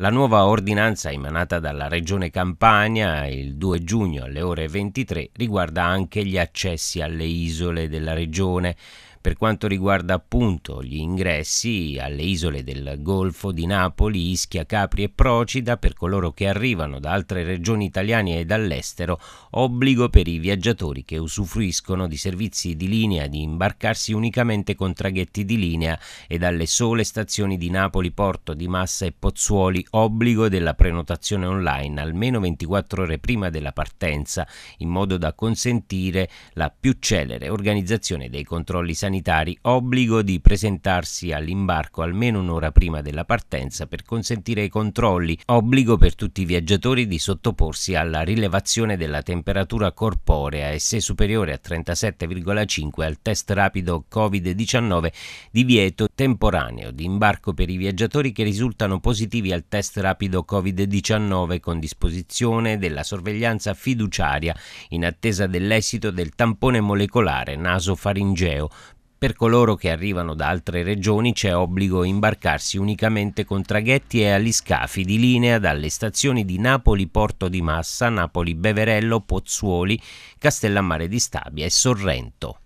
La nuova ordinanza emanata dalla Regione Campania il 2 giugno alle ore 23 riguarda anche gli accessi alle isole della Regione. Per quanto riguarda appunto gli ingressi alle isole del Golfo di Napoli, Ischia, Capri e Procida, per coloro che arrivano da altre regioni italiane e dall'estero, obbligo per i viaggiatori che usufruiscono di servizi di linea di imbarcarsi unicamente con traghetti di linea e dalle sole stazioni di Napoli, Porto di Massa e Pozzuoli, obbligo della prenotazione online almeno 24 ore prima della partenza, in modo da consentire la più celere organizzazione dei controlli sanitari sanitari obbligo di presentarsi all'imbarco almeno un'ora prima della partenza per consentire i controlli, obbligo per tutti i viaggiatori di sottoporsi alla rilevazione della temperatura corporea e se superiore a 37,5 al test rapido Covid-19, divieto temporaneo di imbarco per i viaggiatori che risultano positivi al test rapido Covid-19 con disposizione della sorveglianza fiduciaria in attesa dell'esito del tampone molecolare naso faringeo per coloro che arrivano da altre regioni c'è obbligo imbarcarsi unicamente con traghetti e agli scafi di linea dalle stazioni di Napoli Porto di Massa, Napoli Beverello, Pozzuoli, Castellammare di Stabia e Sorrento.